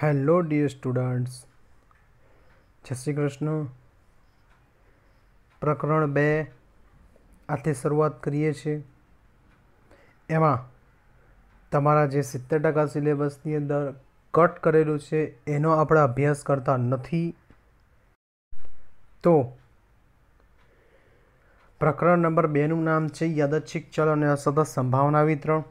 hello dear students જય શ્રી કૃષ્ણ પ્રકરણ બે આથી શરૂઆત કરીએ છીએ એમાં તમારા જે સિત્તેર ટકા સિલેબસની અંદર કટ કરેલું છે એનો આપણે અભ્યાસ કરતા નથી તો પ્રકરણ નંબર બેનું નામ છે યાદચ્છિક ચલ અને અસતત સંભાવના વિતરણ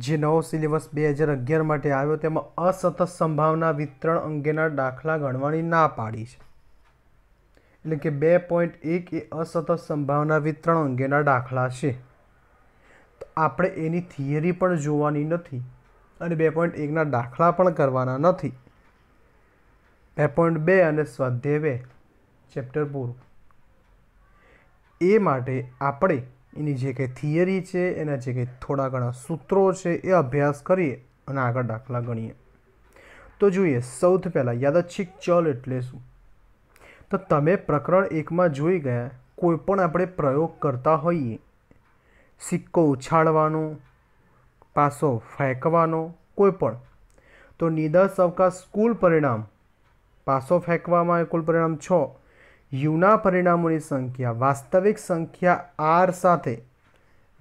જે નવો સિલેબસ બે હજાર અગિયાર માટે આવ્યો તેમાં અસતત સંભાવના વિતરણ અંગેના દાખલા ગણવાની ના પાડી છે એટલે કે બે પોઈન્ટ એક એ અસતત સંભાવના વિતરણ અંગેના દાખલા છે તો આપણે એની થિયરી પણ જોવાની નથી અને બે પોઈન્ટ એકના દાખલા પણ કરવાના નથી બે પોઈન્ટ બે અને સ્વાધ્યાય બે ચેપ્ટર પૂરું એ માટે આપણે એની જે કંઈ થિયરી છે એના જે કંઈ થોડા ઘણા સૂત્રો છે એ અભ્યાસ કરીએ અને આગળ દાખલા ગણીએ તો જોઈએ સૌથી પહેલાં યાદચ્છિક ચલ એટલે શું તો તમે પ્રકરણ એકમાં જોઈ ગયા કોઈ પણ આપણે પ્રયોગ કરતા હોઈએ સિક્કો ઉછાળવાનો પાસો ફેંકવાનો કોઈ પણ તો નિદર્શ અવકાશ કુલ પરિણામ પાસો ફેંકવામાં કુલ પરિણામ છ યુના પરિણામોની સંખ્યા વાસ્તવિક સંખ્યા આર સાથે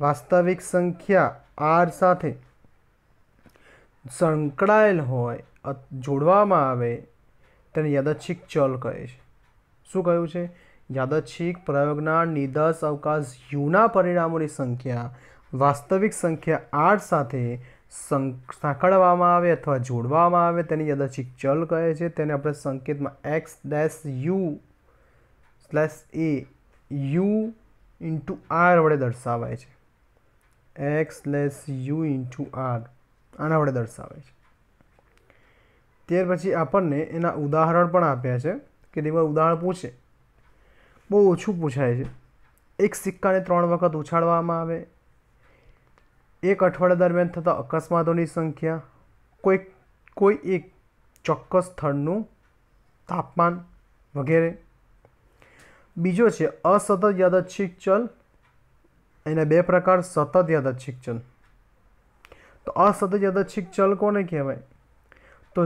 વાસ્તવિક સંખ્યા આર સાથે સંકળાયેલ હોય જોડવામાં આવે તેને યાદચ્છિક ચલ કહે છે શું કહ્યું છે યાદચ્છિક પ્રયોગના નિદર્શ અવકાશ યુના પરિણામોની સંખ્યા વાસ્તવિક સંખ્યા આર સાથે સાંકળવામાં આવે અથવા જોડવામાં આવે તેને યાદચ્છિક ચલ કહે છે તેને આપણે સંકેતમાં X dash U plus A U into R વડે દર્શાવાય છે X less U into R આના વડે દર્શાવાય છે ત્યાર પછી આપણને એના ઉદાહરણ પણ આપ્યા છે કે તેમાં ઉદાહરણ પૂછે બહુ ઓછું પૂછાય છે એક સિક્કાને ત્રણ વખત ઉછાળવામાં આવે એક અઠવાડિયા દરમિયાન થતા અકસ્માતોની સંખ્યા કોઈ કોઈ એક ચોક્કસ સ્થળનું તાપમાન વગેરે બીજો છે અસતત યાદચ્છિક ચલ એના બે પ્રકાર સતત યાદચ્છિક ચલ તો અસતત યાદચ્છિક ચલ કોને કહેવાય તો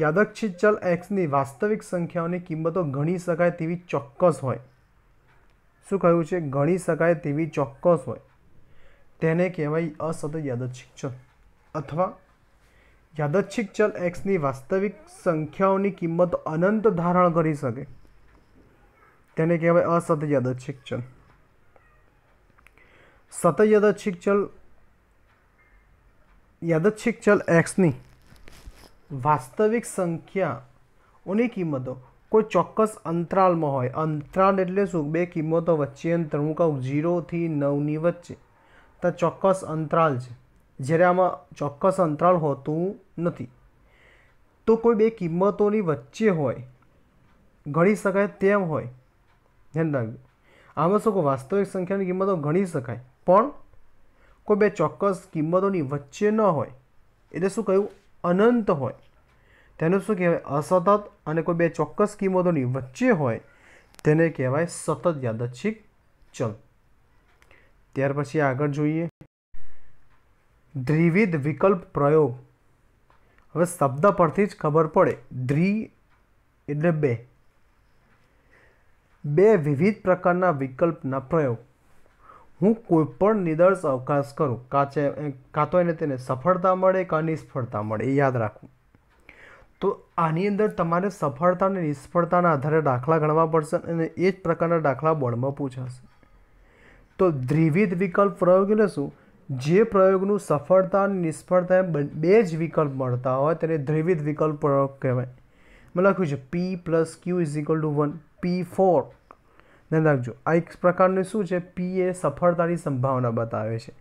યાદચ્છિક ચલ એક્સની વાસ્તવિક સંખ્યાઓની કિંમતો ગણી શકાય તેવી ચોક્કસ હોય શું કહ્યું છે ગણી શકાય તેવી ચોક્કસ હોય તેને કહેવાય અસતત યાદચ્છિક ચલ અથવા યાદચ્છિક ચલ એક્સની વાસ્તવિક સંખ્યાઓની કિંમત અનંત ધારણ કરી શકે તેને કહેવાય અસત અસતયાદચ્છિક ચલ સતયાદચ્છિક ચલ યાદચ્છિક ચલ એક્સની વાસ્તવિક સંખ્યાઓની કિંમતો કોઈ ચોક્કસ અંતરાલમાં હોય અંતરાલ એટલે શું બે કિંમતો વચ્ચે અંતર હું કહું ઝીરોથી નવની વચ્ચે તો ચોક્કસ અંતરાલ છે જ્યારે આમાં ચોક્કસ અંતરાલ હોતું નથી તો કોઈ બે કિંમતોની વચ્ચે હોય ગણી શકાય તેમ હોય ધ્યાન રાખજો આમાં શું વાસ્તવિક સંખ્યાની કિંમતો ગણી શકાય પણ કોઈ બે ચોક્કસ કિંમતોની વચ્ચે ન હોય એટલે શું કહ્યું અનંત હોય તેને શું કહેવાય અસતત અને કોઈ બે ચોક્કસ કિંમતોની વચ્ચે હોય તેને કહેવાય સતત યાદચ્છિક ચલ ત્યાર પછી આગળ જોઈએ દ્વિવિધ વિકલ્પ પ્રયોગ હવે શબ્દ પરથી જ ખબર પડે દ્વિ એટલે બે બે વિવિધ પ્રકારના વિકલ્પના પ્રયોગ હું કોઈપણ નિદર્શ અવકાશ કરું કાચે કાં તો એને તેને સફળતા મળે કાં નિષ્ફળતા મળે એ યાદ રાખવું તો આની અંદર તમારે સફળતા અને નિષ્ફળતાના આધારે દાખલા ગણવા પડશે અને એ જ પ્રકારના દાખલા બોર્ડમાં પૂછાશે તો દ્વિવિધ વિકલ્પ પ્રયોગ એટલે શું જે પ્રયોગનું સફળતા અને નિષ્ફળતા બે જ વિકલ્પ મળતા હોય તેને દ્વિવિધ વિકલ્પ પ્રયોગ કહેવાય મેં લખ્યું છે P plus Q is equal to one P for ધ્યાન રાખજો આ એક પ્રકારનું શું છે પી એ સફળતાની સંભાવના બતાવે છે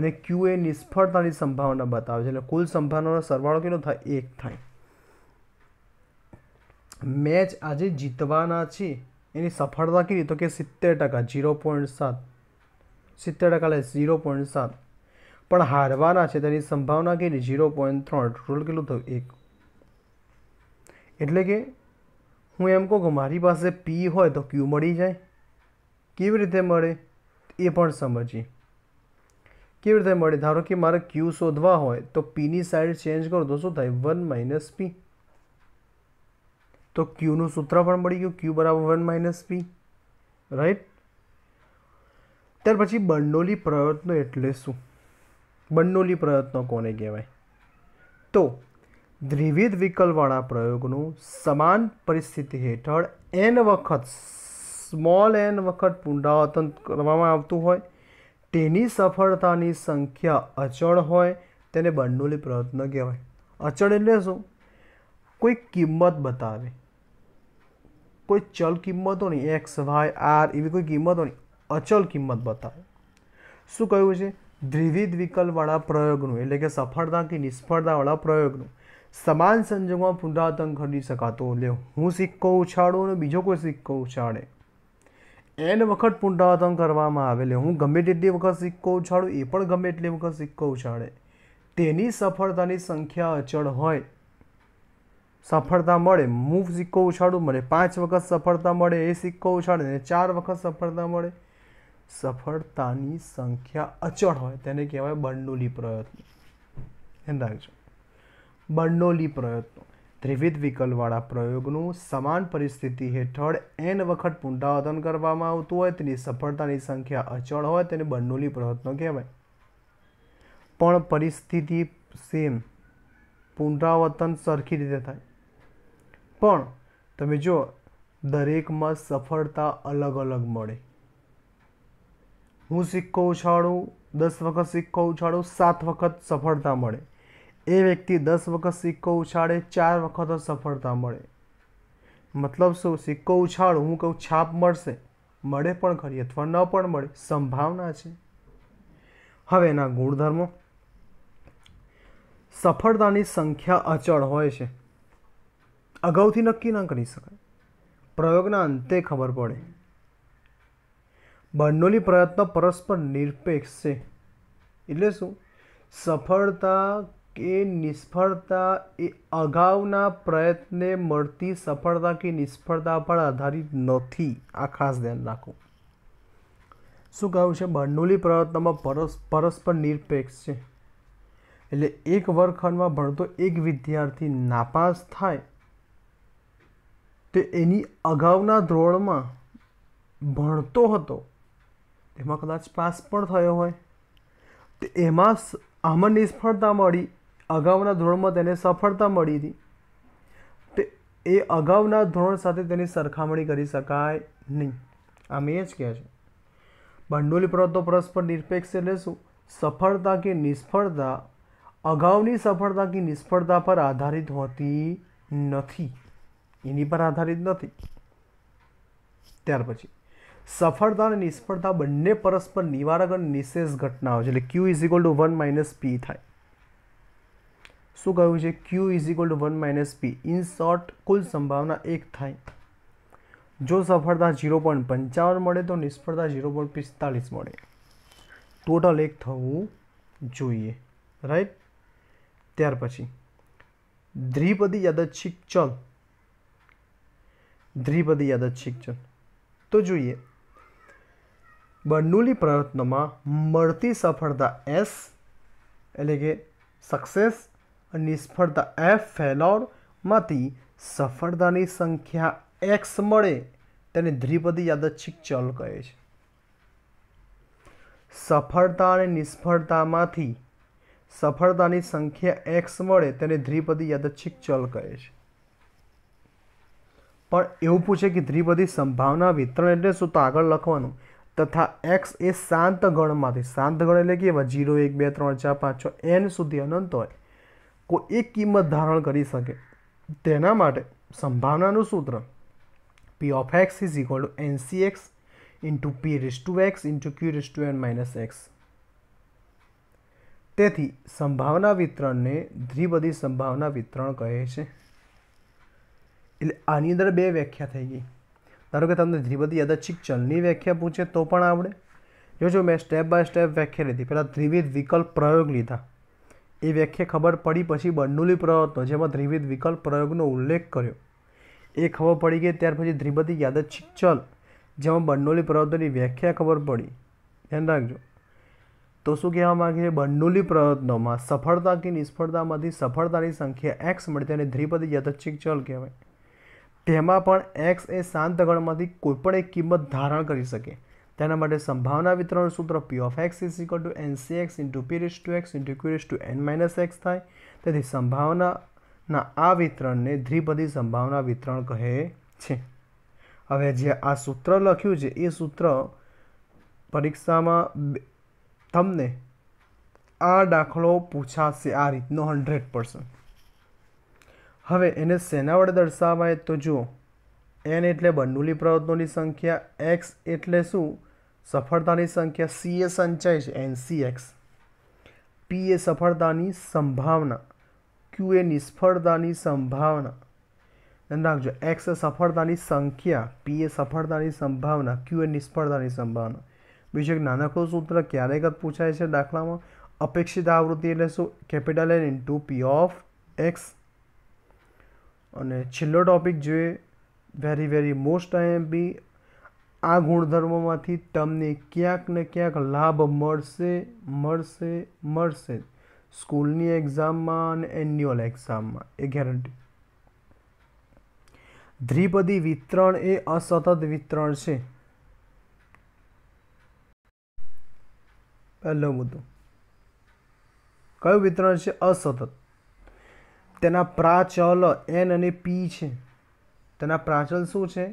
અને ક્યુ એ નિષ્ફળતાની સંભાવના બતાવે છે એટલે કુલ સંભાવનાનો સરવાળો કેટલો થાય એક થાય મેચ આજે જીતવાના છે એની સફળતા કીધી તો કે સિત્તેર ટકા ઝીરો પોઈન્ટ સાત સિત્તેર ટકા લે ઝીરો પોઈન્ટ સાત પણ હારવાના છે તેની સંભાવના કેટલી ઝીરો પોઈન્ટ ત્રણ ટોટલ કેટલું થયું એક એટલે કે હું એમ કહું કે મારી પાસે પી હોય તો ક્યુ મળી જાય કેવી રીતે મળે એ પણ સમજીએ કેવી રીતે મળે ધારો કે મારે ક્યુ શોધવા હોય તો પીની સાઈડ ચેન્જ કરો તો શું થાય વન માઇનસ પી તો ક્યુનું સૂત્ર પણ મળી ગયું ક્યુ બરાબર વન માઇનસ પી રાઈટ ત્યાર પછી બંડોલી પ્રયત્નો એટલે શું બંડોલી પ્રયત્નો કોને કહેવાય તો દ્વિવિધ વિકલવાળા પ્રયોગનું સમાન પરિસ્થિતિ હેઠળ એન વખત સ્મોલ એન વખત પુનરાવર્તન કરવામાં આવતું હોય તેની સફળતાની સંખ્યા અચળ હોય તેને બંડોલી પ્રયત્ન કહેવાય અચળ એટલે શું કોઈ કિંમત બતાવે કોઈ ચલ કિંમતો નહીં એક્સ વાય આર એવી કોઈ કિંમતો નહીં અચલ કિંમત બતાવે શું કહ્યું છે દ્વિવિધ વિકલ્પવાળા પ્રયોગનું એટલે કે સફળતા કે નિષ્ફળતાવાળા પ્રયોગનું સમાન સંજોગોમાં પુનરાવર્તન કરી શકાતો એટલે હું સિક્કો ઉછાળું અને બીજો કોઈ સિક્કો ઉછાળે એન વખત પુનરાવર્તન કરવામાં આવેલે હું ગમે તેટલી વખત સિક્કો ઉછાળું એ પણ ગમે એટલી વખત સિક્કો ઉછાળે તેની સફળતાની સંખ્યા અચળ હોય સફળતા મળે મૂફ સિક્કો ઉછાળું મળે પાંચ વખત સફળતા મળે એ સિક્કો ઉછાળે અને ચાર વખત સફળતા મળે સફળતાની સંખ્યા અચળ હોય તેને કહેવાય બંડોલી પ્રયત્ન એમ રાખજો બંડોલી પ્રયત્નો ત્રિવિધ વિકલવાળા પ્રયોગનું સમાન પરિસ્થિતિ હેઠળ એન વખત પુનરાવર્તન કરવામાં આવતું હોય તેની સફળતાની સંખ્યા અચળ હોય તેને બર્નોલી પ્રયત્નો કહેવાય પણ પરિસ્થિતિ સેમ પુનરાવર્તન સરખી રીતે થાય પણ તમે જો દરેકમાં સફળતા અલગ અલગ મળે હું સિક્કો ઉછાળું દસ વખત સિક્કો ઉછાળું સાત વખત સફળતા મળે એ વ્યક્તિ દસ વખત સિક્કો ઉછાળે ચાર વખત સફળતા મળે મતલબ શું સિક્કો ઉછાળ હું કહું છાપ મળશે મળે પણ ખરી અથવા ન પણ મળે સંભાવના છે હવે એના ગુણધર્મો સફળતાની સંખ્યા અચળ હોય છે અગાઉથી નક્કી ન કરી શકાય પ્રયોગના અંતે ખબર પડે બંડોલી પ્રયત્ન પરસ્પર નિરપેક્ષ છે એટલે શું સફળતા કે નિષ્ફળતા એ અગાઉના પ્રયત્ને મળતી સફળતા કે નિષ્ફળતા પર આધારિત નથી આ ખાસ ધ્યાન રાખો શું કહ્યું છે બંડોલી પ્રયત્નમાં પરસ પરસ્પર નિરપેક્ષ છે એટલે એક વર્ગખંડમાં ભણતો એક વિદ્યાર્થી નાપાસ થાય તે એની અગાઉના ધોરણમાં ભણતો હતો એમાં કદાચ પાસ પણ થયો હોય તો એમાં આમાં નિષ્ફળતા મળી અગાઉના ધોરણમાં તેને સફળતા મળી હતી તે એ અગાઉના ધોરણ સાથે તેની સરખામણી કરી શકાય નહીં આમ એ જ કહે છે ભંડોલી પ્રવૃત્તો પરસ્પર નિરપેક્ષ એટલે શું સફળતા કે નિષ્ફળતા અગાઉની સફળતા કે નિષ્ફળતા પર આધારિત હોતી નથી એની પર આધારિત નથી ત્યાર પછી સફળતા અને નિષ્ફળતા બંને પરસ્પર નિવારક અને નિશેષ ઘટનાઓ છે એટલે Q is equal to one minus P થાય શું કહ્યું છે Q is equal to one minus P in short કુલ સંભાવના એક થાય જો સફળતા ઝીરો પોઈન્ટ પંચાવન મળે તો નિષ્ફળતા ઝીરો પોઈન્ટ પિસ્તાલીસ મળે ટોટલ એક થવું જોઈએ રાઈટ ત્યાર પછી દ્વિપદી યાદચ્છિક ચલ દ્વિપદી યાદચ્છિક ચલ તો જોઈએ બર્નુલી પ્રયત્નમાં મળતી સફળતા એસ એટલે કે સક્સેસ નિષ્ફળતા એફ ફેલોરમાંથી સફળતાની સંખ્યા એક્સ મળે તેને ધ્રિપદી યાદચ્છિક ચલ કહે છે સફળતા અને નિષ્ફળતામાંથી સફળતાની સંખ્યા એક્સ મળે તેને ધ્રિપદી યાદચ્છિક ચલ કહે છે પણ એવું પૂછે કે ધ્રિપદી સંભાવના વિતરણ એટલે શું તો આગળ લખવાનું તથા એક્સ એ શાંત ગણમાંથી શાંત ગણ એટલે કેવા જીરો એક બે ત્રણ ચાર પાંચ છ એન સુધી અનંત હોય કોઈ એક કિંમત ધારણ કરી શકે તેના માટે સંભાવનાનું સૂત્ર P of X is equal to N C X into P raise to X into Q raise to N minus X તેથી સંભાવના વિતરણને દ્વિબધી સંભાવના વિતરણ કહે છે એટલે આની અંદર બે વ્યાખ્યા થઈ ગઈ ધારો કે તમને દ્વિબધી યાદચ્છિક ચલની વ્યાખ્યા પૂછે તો પણ આવડે જોજો મેં સ્ટેપ બાય સ્ટેપ વ્યાખ્યા લીધી પહેલાં દ્વિવિધ વિકલ્પ પ્રયોગ લીધા એ વ્યાખ્યા ખબર પડી પછી બંડુલી પ્રયત્નો જેમાં ત્રિવિધ વિકલ્પ પ્રયોગનો ઉલ્લેખ કર્યો એ ખબર પડી ગઈ ત્યાર પછી ધ્રિપદી યાદવ ચલ જેમાં બંડુલી પ્રયત્નોની વ્યાખ્યા ખબર પડી ધ્યાન રાખજો તો શું કહેવા માગે છે બંડુલી પ્રયત્નોમાં સફળતા કે નિષ્ફળતામાંથી સફળતાની સંખ્યા એક્સ મળે તેને ધ્રિપદી યાદચ્છિક ચલ કહેવાય તેમાં પણ એક્સ એ શાંત ગણમાંથી કોઈપણ એક કિંમત ધારણ કરી શકે તેના માટે સંભાવના વિતરણ સૂત્ર P of X is equal to N C X into P raise to X into Q raise to N minus X થાય તેથી સંભાવનાના આ વિતરણને ધ્રિપદી સંભાવના વિતરણ કહે છે હવે જે આ સૂત્ર લખ્યું છે એ સૂત્ર પરીક્ષામાં તમને આ દાખલો પૂછાશે આ રીતનો હંડ્રેડ પર્સન્ટ હવે એને શેના વડે દર્શાવાય તો જુઓ એન એટલે બંડુલી પ્રવત્નોની સંખ્યા એક્સ એટલે શું સફળતાની સંખ્યા સી એ સંચય છે એક્સ પી એ સફળતાની સંભાવના ક્યુ એ નિષ્ફળતાની સંભાવના ધ્યાન રાખજો એક્સ એ સફળતાની સંખ્યા પી એ સફળતાની સંભાવના ક્યુ એ નિષ્ફળતાની સંભાવના બીજું એક નાનકડું સૂત્ર ક્યારેક જ પૂછાય છે દાખલામાં અપેક્ષિત આવૃત્તિ એટલે શું capital N into P of X અને છેલ્લો ટોપિક જોઈએ વેરી વેરી મોસ્ટ આઈએમપી આ ગુણધર્મોમાંથી તમને ક્યાંક ને ક્યાંક લાભ મળશે મળશે મળશે સ્કૂલની એક્ઝામમાં અને એન્યુઅલ એક્ઝામમાં એ ગેરંટી ધ્રિપદી વિતરણ એ અસતત વિતરણ છે પહેલો મુદ્દો કયું વિતરણ છે અસતત તેના પ્રાચલ એન અને પી છે તેના પ્રાચલ શું છે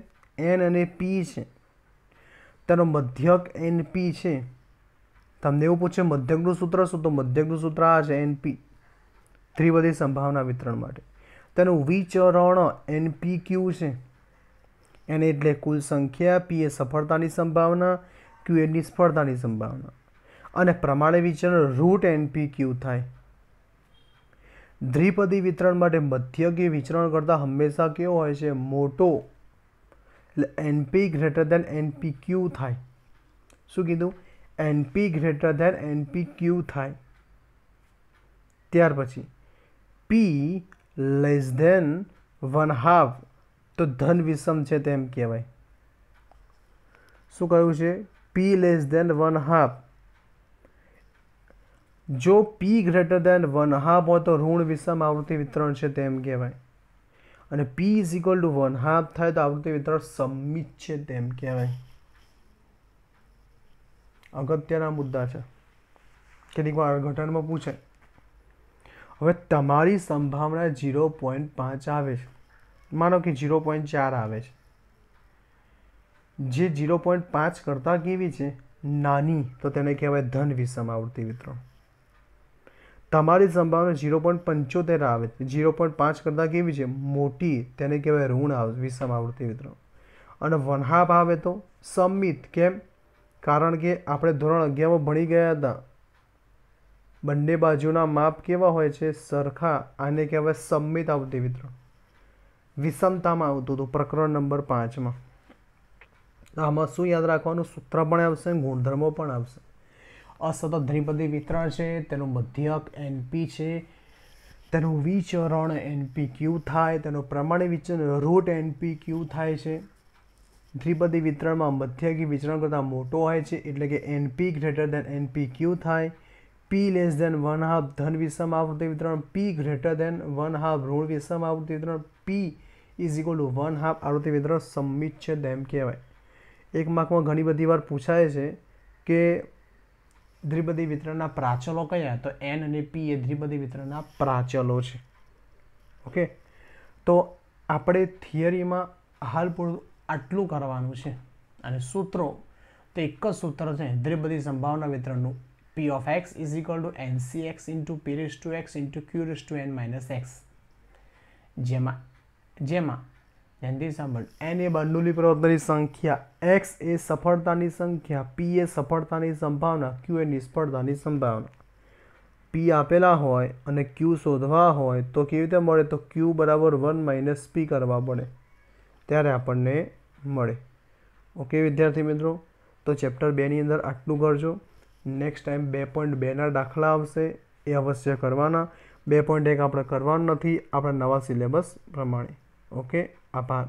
એન અને પી છે તેનો મધ્યક એનપી છે તમને એવું પૂછે મધ્યકનું સૂત્ર શું તો મધ્યકનું સૂત્ર આ છે એનપી થ્રી બધી સંભાવના વિતરણ માટે તેનું વિચરણ એનપી ક્યુ છે એને એટલે કુલ સંખ્યા પી એ સફળતાની સંભાવના ક્યુ એ નિષ્ફળતાની સંભાવના અને પ્રમાણે વિચરણ રૂટ એનપી ક્યુ થાય દ્વિપદી વિતરણ માટે મધ્યકી વિચરણ કરતાં હંમેશા કેવો હોય છે મોટો N P greater than N P Q થાય શું કીધું N P greater than N P Q થાય ત્યાર પછી P less than one half તો ધન વિષમ છે તેમ કહેવાય શું કહ્યું છે P less than one half જો P greater than one half હોય તો ઋણ વિષમ આવૃત્તિ વિતરણ છે તેમ કહેવાય અને P is equal to one half થાય તો આવૃત્તિ વિતરણ સમિત છે તેમ કહેવાય અગત્યના મુદ્દા છે કેટલીક વાર ઘટનમાં પૂછે હવે તમારી સંભાવના ઝીરો પોઈન્ટ પાંચ આવે છે માનો કે ઝીરો પોઈન્ટ ચાર આવે છે જે ઝીરો પોઈન્ટ પાંચ કરતાં કેવી છે નાની તો તેને કહેવાય ધન વિષમ આવૃત્તિ વિતરણ તમારી સંભાવના ઝીરો પોઈન્ટ પંચોતેર આવે છે ઝીરો પોઈન્ટ પાંચ કરતાં કેવી છે મોટી તેને કહેવાય ઋણ આવે વિષમ આવૃત્તિ મિત્રો અને વન હાફ આવે તો સમિત કેમ કારણ કે આપણે ધોરણ અગિયારમાં ભણી ગયા હતા બંને બાજુના માપ કેવા હોય છે સરખા આને કહેવાય સમિત આવતી વિતરણ વિષમતામાં આવતું હતું પ્રકરણ નંબર પાંચમાં આમાં શું યાદ રાખવાનું સૂત્ર પણ આવશે ગુણધર્મો પણ આવશે અસતત ધ્રિપદી વિતરણ છે તેનું મધ્યક એનપી છે તેનું વિચરણ એનપી ક્યુ થાય તેનું પ્રમાણિક વિચરણ રૂટ એનપી ક્યુ થાય છે ધ્રિપદી વિતરણમાં મધ્યકી વિચરણ કરતાં મોટો હોય છે એટલે કે N P greater than N P Q થાય P less than one half ધન વિષમ આવૃત્તિ વિતરણ P greater than one half ઋણ વિષમ આવૃત્તિ વિતરણ P is equal to one half આવૃત્તિ વિતરણ સંમિત છે તેમ કહેવાય એક માર્કમાં ઘણી બધી વાર પૂછાય છે કે દ્વિપદી વિતરણના પ્રાચલો કયા તો એન અને પી એ દ્વિપદી વિતરણના પ્રાચલો છે ઓકે તો આપણે થિયરીમાં હાલ પૂરું આટલું કરવાનું છે અને સૂત્રો તો એક જ સૂત્ર છે દ્વિપદી સંભાવના વિતરણનું P of X is equal to N C X into P raise to X into Q raise to N minus X જેમાં જેમાં ધ્યાનથી સાંભળ એન એ બાંડુલી પ્રવર્તનની સંખ્યા એક્સ એ સફળતાની સંખ્યા પી એ સફળતાની સંભાવના ક્યુ એ નિષ્ફળતાની સંભાવના પી આપેલા હોય અને ક્યુ શોધવા હોય તો કેવી રીતે મળે તો ક્યુ બરાબર વન માઇનસ પી કરવા પડે ત્યારે આપણને મળે ઓકે વિદ્યાર્થી મિત્રો તો ચેપ્ટર બેની અંદર આટલું કરજો નેક્સ્ટ ટાઈમ બે પોઈન્ટ બેના દાખલા આવશે એ અવશ્ય કરવાના બે પોઈન્ટ એક આપણે કરવાનું નથી આપણા નવા સિલેબસ પ્રમાણે ઓકે 阿爸。